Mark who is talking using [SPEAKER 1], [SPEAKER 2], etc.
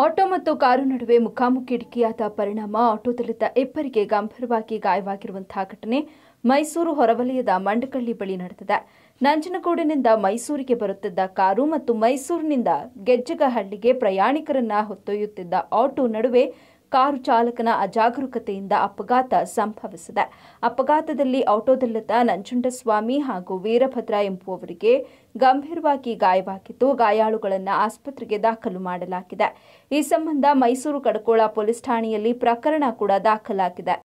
[SPEAKER 1] auto ಮತ್ತು car ನಡುವೆ ಮುಖಾಮುಖಿ ಡಿಕ್ಕಿಯಾದ ಪರಿಣಾಮ ಆಟೋದಲ್ಲಿದ್ದ ಇಬ್ಬರಿಗೆ ಗಂಭೀರವಾಗಿ ಗಾಯವಾಗಿರುವಂತಹ ಘಟನೆ ಮೈಸೂರು ಹೊರವಲಯದ ಮಂಡಕಳ್ಳಿ ಬಳಿ ನಡೆದಿದೆ ನಂಜನಗೂಡಿನಿಂದ ಮೈಸೂರಿಗೆ ಬರುತ್ತಿದ್ದ ಕಾರು ಮತ್ತು ಮೈಸೂರಿನಿಂದ ಗೆಜ್ಜಗಹಳ್ಳಿಗೆ ಪ್ರಯಾಣಿಕರನ್ನ ಹೊತ್ತೊಯ್ಯುತ್ತಿದ್ದ ಆಟೋ ನಡುವೆ ಕಾರು ಚಾಲಕನ ಅಜಾಗರೂಕತೆಯಿಂದ ಅಪಘಾತ ಸಂಭವಿಸಿದೆ ಅಪಘಾತದಲ್ಲಿ ಆಟೋದಲ್ಲಿದ್ದ ನಂಜುಂಡಸ್ವಾಮಿ ಹಾಗೂ ವೀರಭದ್ರ ಎಂಬುವವರಿಗೆ ಗಂಭೀರವಾಗಿ ಗಾಯವಾಗಿದ್ದು ಗಾಯಾಳುಗಳನ್ನು ಆಸ್ಪತ್ರೆಗೆ ದಾಖಲು ಮಾಡಲಾಗಿದೆ ಈ ಸಂಬಂಧ ಮೈಸೂರು ಕಡಕೋಳ ಪೊಲೀಸ್ ಠಾಣೆಯಲ್ಲಿ ಪ್ರಕರಣ ಕೂಡ ದಾಖಲಾಗಿದೆ